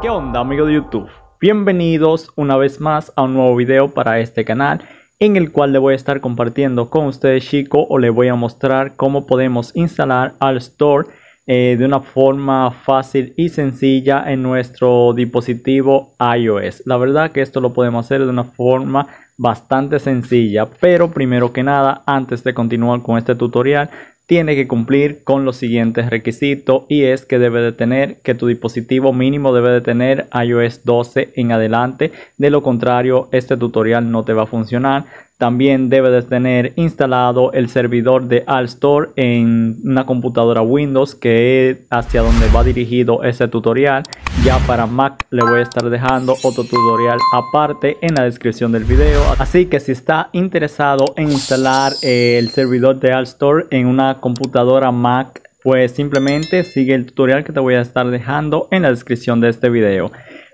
¿Qué onda amigo de YouTube? Bienvenidos una vez más a un nuevo video para este canal en el cual le voy a estar compartiendo con ustedes chico o le voy a mostrar cómo podemos instalar al store eh, de una forma fácil y sencilla en nuestro dispositivo iOS. La verdad que esto lo podemos hacer de una forma bastante sencilla, pero primero que nada, antes de continuar con este tutorial, tiene que cumplir con los siguientes requisitos y es que debe de tener que tu dispositivo mínimo debe de tener iOS 12 en adelante de lo contrario este tutorial no te va a funcionar también debes tener instalado el servidor de Store en una computadora Windows que es hacia donde va dirigido ese tutorial. Ya para Mac le voy a estar dejando otro tutorial aparte en la descripción del video. Así que si está interesado en instalar el servidor de Store en una computadora Mac pues simplemente sigue el tutorial que te voy a estar dejando en la descripción de este video.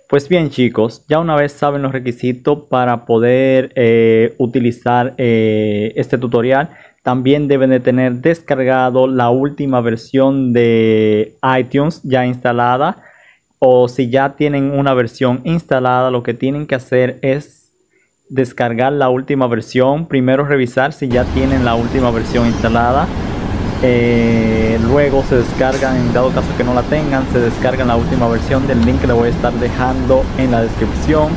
Pues bien chicos, ya una vez saben los requisitos para poder eh, utilizar eh, este tutorial, también deben de tener descargado la última versión de iTunes ya instalada o si ya tienen una versión instalada lo que tienen que hacer es descargar la última versión primero revisar si ya tienen la última versión instalada eh, luego se descargan, en dado caso que no la tengan, se descargan la última versión del link que le voy a estar dejando en la descripción.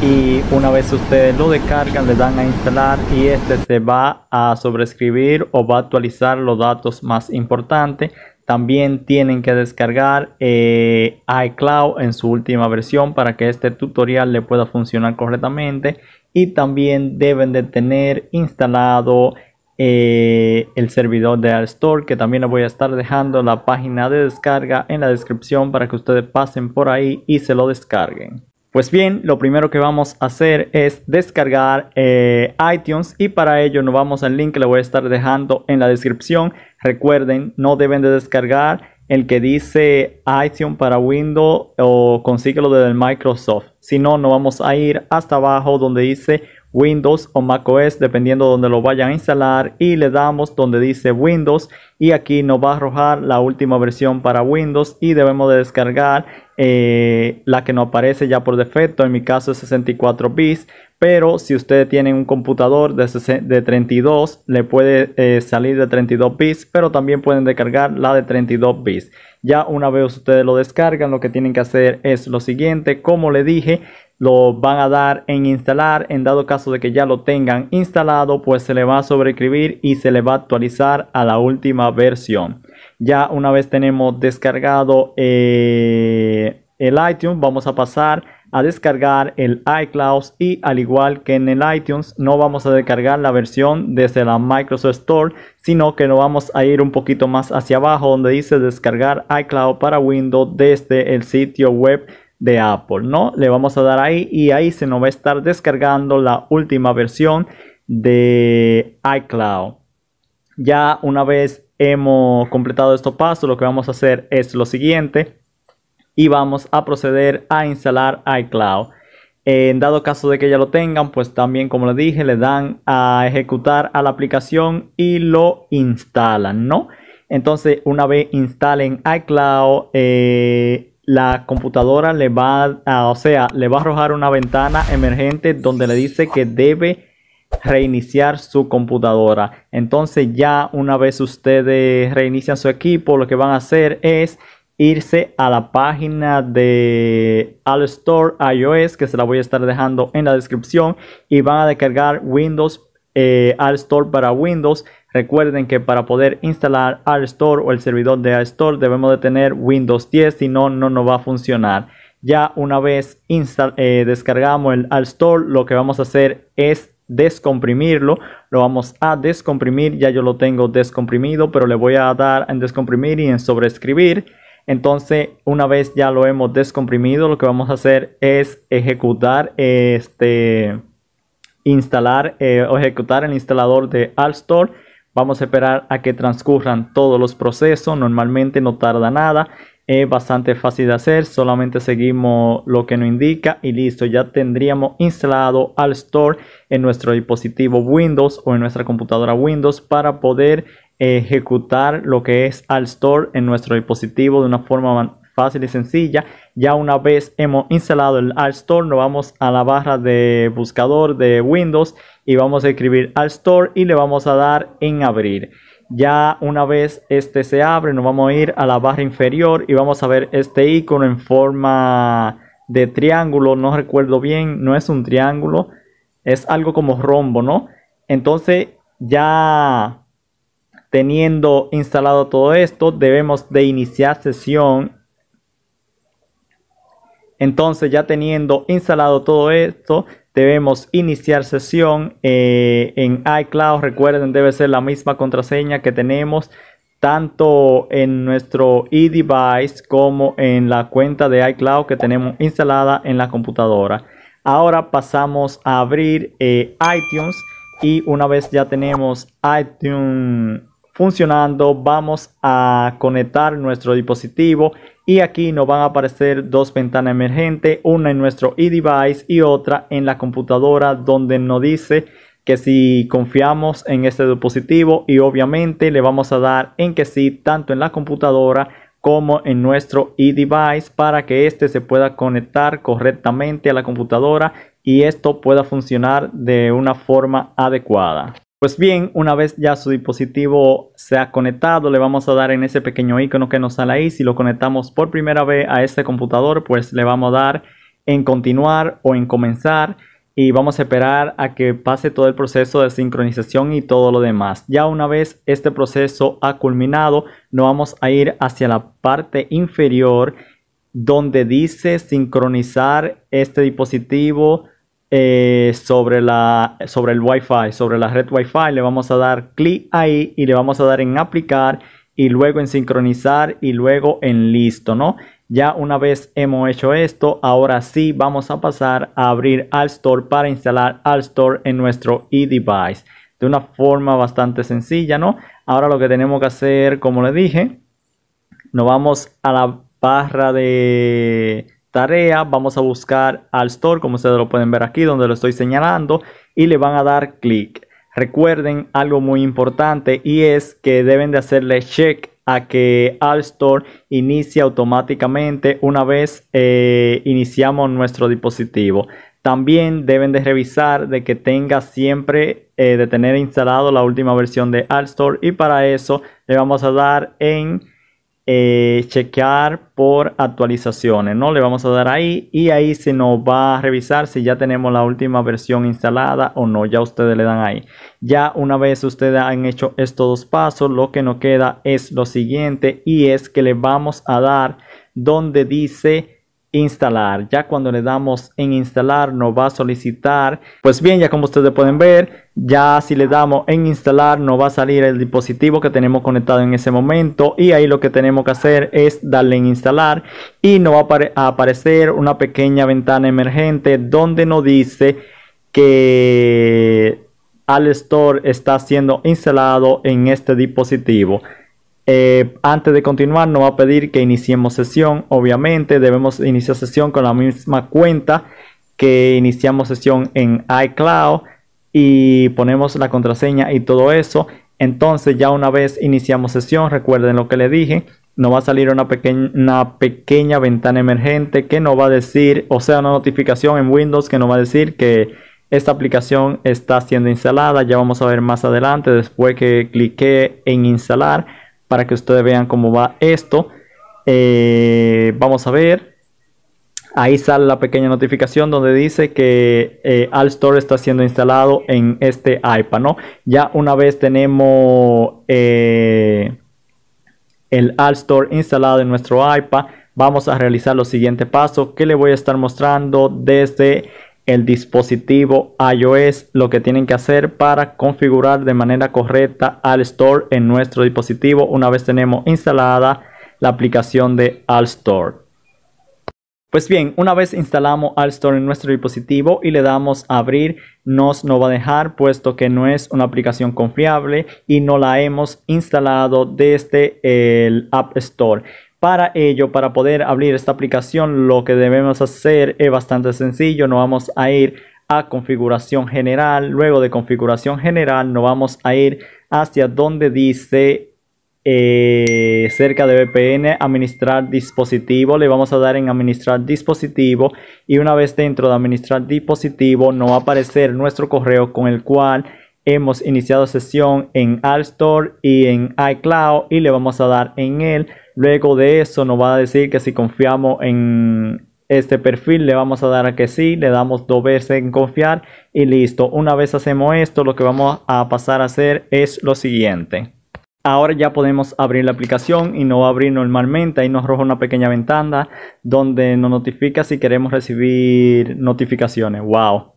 Y una vez ustedes lo descargan, le dan a instalar y este se va a sobrescribir o va a actualizar los datos más importantes. También tienen que descargar eh, iCloud en su última versión para que este tutorial le pueda funcionar correctamente. Y también deben de tener instalado eh, el servidor de Store, que también les voy a estar dejando la página de descarga en la descripción para que ustedes pasen por ahí y se lo descarguen. Pues bien, lo primero que vamos a hacer es descargar eh, iTunes y para ello nos vamos al link que le voy a estar dejando en la descripción. Recuerden, no deben de descargar el que dice iTunes para Windows o consíguelo desde Microsoft. Si no, nos vamos a ir hasta abajo donde dice Windows o macOS dependiendo donde lo vayan a instalar y le damos donde dice Windows y aquí nos va a arrojar la última versión para Windows y debemos de descargar eh, la que nos aparece ya por defecto en mi caso es 64 bits pero si ustedes tienen un computador de, de 32 le puede eh, salir de 32 bits pero también pueden descargar la de 32 bits ya una vez ustedes lo descargan lo que tienen que hacer es lo siguiente como le dije lo van a dar en instalar en dado caso de que ya lo tengan instalado pues se le va a sobreescribir y se le va a actualizar a la última versión ya una vez tenemos descargado eh, el iTunes vamos a pasar a descargar el iCloud y al igual que en el iTunes no vamos a descargar la versión desde la Microsoft Store sino que lo vamos a ir un poquito más hacia abajo donde dice descargar iCloud para Windows desde el sitio web de Apple, ¿no? Le vamos a dar ahí y ahí se nos va a estar descargando la última versión de iCloud. Ya una vez hemos completado estos pasos, lo que vamos a hacer es lo siguiente y vamos a proceder a instalar iCloud. En dado caso de que ya lo tengan, pues también como les dije, le dan a ejecutar a la aplicación y lo instalan, ¿no? Entonces, una vez instalen iCloud, eh, la computadora le va a, o sea, le va a arrojar una ventana emergente donde le dice que debe reiniciar su computadora. Entonces ya una vez ustedes reinician su equipo, lo que van a hacer es irse a la página de All Store iOS, que se la voy a estar dejando en la descripción, y van a descargar Windows eh, al store para Windows. Recuerden que para poder instalar store o el servidor de store debemos de tener Windows 10, si no, no nos va a funcionar. Ya una vez eh, descargamos el store lo que vamos a hacer es descomprimirlo. Lo vamos a descomprimir, ya yo lo tengo descomprimido, pero le voy a dar en descomprimir y en sobreescribir. Entonces, una vez ya lo hemos descomprimido, lo que vamos a hacer es ejecutar este instalar eh, o ejecutar el instalador de Store Vamos a esperar a que transcurran todos los procesos. Normalmente no tarda nada. Es bastante fácil de hacer. Solamente seguimos lo que nos indica y listo. Ya tendríamos instalado Store en nuestro dispositivo Windows o en nuestra computadora Windows para poder ejecutar lo que es Store en nuestro dispositivo de una forma fácil y sencilla. Ya una vez hemos instalado el App Store, nos vamos a la barra de buscador de Windows y vamos a escribir App Store y le vamos a dar en abrir. Ya una vez este se abre, nos vamos a ir a la barra inferior y vamos a ver este icono en forma de triángulo. No recuerdo bien, no es un triángulo, es algo como rombo, ¿no? Entonces ya teniendo instalado todo esto, debemos de iniciar sesión entonces ya teniendo instalado todo esto, debemos iniciar sesión eh, en iCloud. Recuerden, debe ser la misma contraseña que tenemos tanto en nuestro eDevice como en la cuenta de iCloud que tenemos instalada en la computadora. Ahora pasamos a abrir eh, iTunes y una vez ya tenemos iTunes funcionando, vamos a conectar nuestro dispositivo y aquí nos van a aparecer dos ventanas emergentes, una en nuestro e-device y otra en la computadora donde nos dice que si confiamos en este dispositivo y obviamente le vamos a dar en que sí tanto en la computadora como en nuestro e-device para que éste se pueda conectar correctamente a la computadora y esto pueda funcionar de una forma adecuada. Pues bien, una vez ya su dispositivo se ha conectado, le vamos a dar en ese pequeño icono que nos sale ahí. Si lo conectamos por primera vez a este computador, pues le vamos a dar en continuar o en comenzar y vamos a esperar a que pase todo el proceso de sincronización y todo lo demás. Ya una vez este proceso ha culminado, nos vamos a ir hacia la parte inferior donde dice sincronizar este dispositivo eh, sobre, la, sobre el wi sobre la red Wi-Fi. Le vamos a dar clic ahí y le vamos a dar en aplicar y luego en sincronizar y luego en listo, ¿no? Ya una vez hemos hecho esto, ahora sí vamos a pasar a abrir Store para instalar Store en nuestro e-device. De una forma bastante sencilla, ¿no? Ahora lo que tenemos que hacer, como le dije, nos vamos a la barra de tarea, vamos a buscar al store, como ustedes lo pueden ver aquí, donde lo estoy señalando, y le van a dar clic. Recuerden algo muy importante y es que deben de hacerle check a que Store inicie automáticamente una vez eh, iniciamos nuestro dispositivo. También deben de revisar de que tenga siempre eh, de tener instalado la última versión de Store y para eso le vamos a dar en eh, chequear por actualizaciones, ¿no? Le vamos a dar ahí y ahí se nos va a revisar si ya tenemos la última versión instalada o no, ya ustedes le dan ahí. Ya una vez ustedes han hecho estos dos pasos, lo que nos queda es lo siguiente y es que le vamos a dar donde dice instalar. Ya cuando le damos en instalar nos va a solicitar. Pues bien, ya como ustedes pueden ver, ya si le damos en instalar nos va a salir el dispositivo que tenemos conectado en ese momento. Y ahí lo que tenemos que hacer es darle en instalar y nos va a, aparecer una pequeña ventana emergente donde nos dice que al store está siendo instalado en este dispositivo. Eh, antes de continuar, nos va a pedir que iniciemos sesión. Obviamente, debemos iniciar sesión con la misma cuenta que iniciamos sesión en iCloud y ponemos la contraseña y todo eso. Entonces, ya una vez iniciamos sesión, recuerden lo que le dije, nos va a salir una, una pequeña ventana emergente que nos va a decir, o sea, una notificación en Windows que nos va a decir que esta aplicación está siendo instalada. Ya vamos a ver más adelante después que clique en instalar para que ustedes vean cómo va esto. Eh, vamos a ver. Ahí sale la pequeña notificación donde dice que eh, Store está siendo instalado en este iPad, ¿no? Ya una vez tenemos eh, el el Store instalado en nuestro iPad, vamos a realizar los siguientes pasos que le voy a estar mostrando desde el dispositivo iOS lo que tienen que hacer para configurar de manera correcta al Store en nuestro dispositivo una vez tenemos instalada la aplicación de al Store. Pues bien, una vez instalamos al Store en nuestro dispositivo y le damos a abrir, nos no va a dejar puesto que no es una aplicación confiable y no la hemos instalado desde el App Store. Para ello, para poder abrir esta aplicación, lo que debemos hacer es bastante sencillo. Nos vamos a ir a configuración general. Luego de configuración general, nos vamos a ir hacia donde dice eh, cerca de VPN, administrar dispositivo, le vamos a dar en administrar dispositivo y una vez dentro de administrar dispositivo nos va a aparecer nuestro correo con el cual Hemos iniciado sesión en App Store y en iCloud y le vamos a dar en él. Luego de eso nos va a decir que si confiamos en este perfil le vamos a dar a que sí, le damos dos veces en confiar y listo. Una vez hacemos esto, lo que vamos a pasar a hacer es lo siguiente. Ahora ya podemos abrir la aplicación y no va a abrir normalmente, ahí nos arroja una pequeña ventana donde nos notifica si queremos recibir notificaciones. ¡Wow!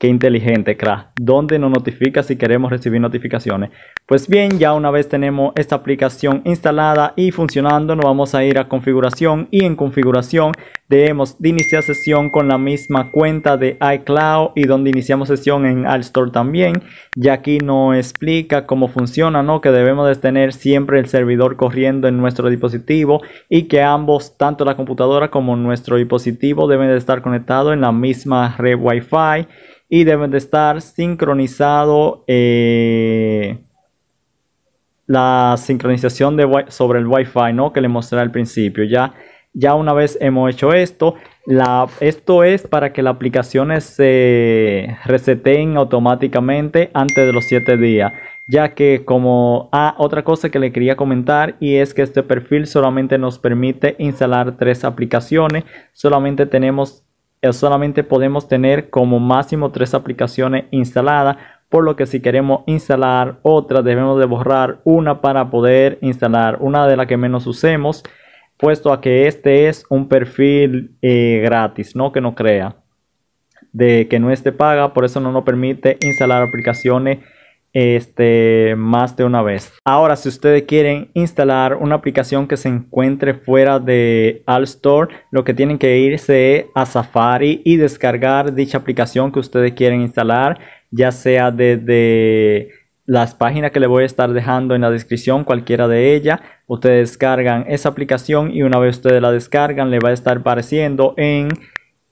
Qué inteligente, crack ¿Dónde nos notifica si queremos recibir notificaciones? Pues bien, ya una vez tenemos esta aplicación instalada y funcionando, nos vamos a ir a configuración y en configuración debemos de iniciar sesión con la misma cuenta de iCloud y donde iniciamos sesión en Store también. Ya aquí no explica cómo funciona, ¿no? Que debemos de tener siempre el servidor corriendo en nuestro dispositivo y que ambos, tanto la computadora como nuestro dispositivo, deben de estar conectados en la misma red Wi-Fi y deben de estar sincronizado eh, la sincronización de, sobre el Wi-Fi, ¿no? Que le mostré al principio. Ya, ya una vez hemos hecho esto, la, esto es para que las aplicaciones se reseten automáticamente antes de los 7 días. Ya que como... Ah, otra cosa que le quería comentar y es que este perfil solamente nos permite instalar tres aplicaciones. Solamente tenemos solamente podemos tener como máximo tres aplicaciones instaladas por lo que si queremos instalar otra debemos de borrar una para poder instalar una de las que menos usemos puesto a que este es un perfil eh, gratis no que no crea de que no esté paga por eso no nos permite instalar aplicaciones este, más de una vez. Ahora, si ustedes quieren instalar una aplicación que se encuentre fuera de al Store, lo que tienen que irse a Safari y descargar dicha aplicación que ustedes quieren instalar, ya sea desde las páginas que le voy a estar dejando en la descripción, cualquiera de ellas, ustedes descargan esa aplicación y una vez ustedes la descargan, le va a estar apareciendo en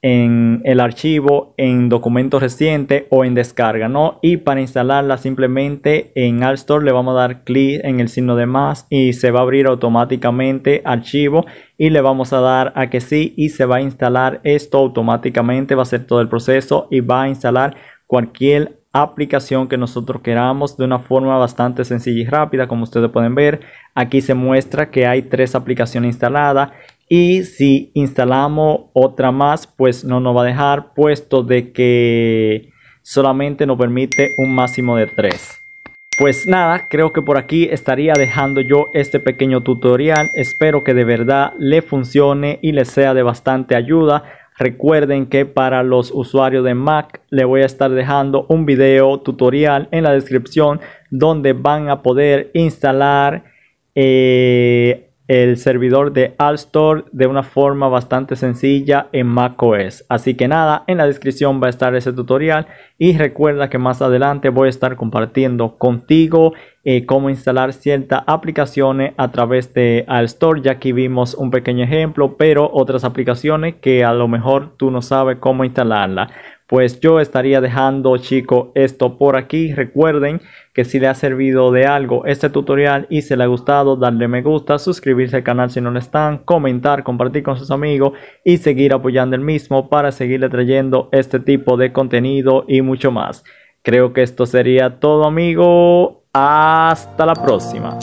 en el archivo, en documento reciente o en descarga, ¿no? Y para instalarla simplemente en App Store le vamos a dar clic en el signo de más y se va a abrir automáticamente archivo y le vamos a dar a que sí y se va a instalar esto automáticamente, va a ser todo el proceso y va a instalar cualquier aplicación que nosotros queramos de una forma bastante sencilla y rápida como ustedes pueden ver aquí se muestra que hay tres aplicaciones instaladas y si instalamos otra más pues no nos va a dejar puesto de que solamente nos permite un máximo de 3 pues nada creo que por aquí estaría dejando yo este pequeño tutorial espero que de verdad le funcione y le sea de bastante ayuda Recuerden que para los usuarios de Mac le voy a estar dejando un video tutorial en la descripción donde van a poder instalar eh, el servidor de Store de una forma bastante sencilla en macOS. Así que nada, en la descripción va a estar ese tutorial y recuerda que más adelante voy a estar compartiendo contigo eh, cómo instalar ciertas aplicaciones a través de Store, Ya aquí vimos un pequeño ejemplo, pero otras aplicaciones que a lo mejor tú no sabes cómo instalarla pues yo estaría dejando chico esto por aquí recuerden que si le ha servido de algo este tutorial y se le ha gustado darle me gusta suscribirse al canal si no lo están comentar compartir con sus amigos y seguir apoyando el mismo para seguirle trayendo este tipo de contenido y mucho más creo que esto sería todo amigo hasta la próxima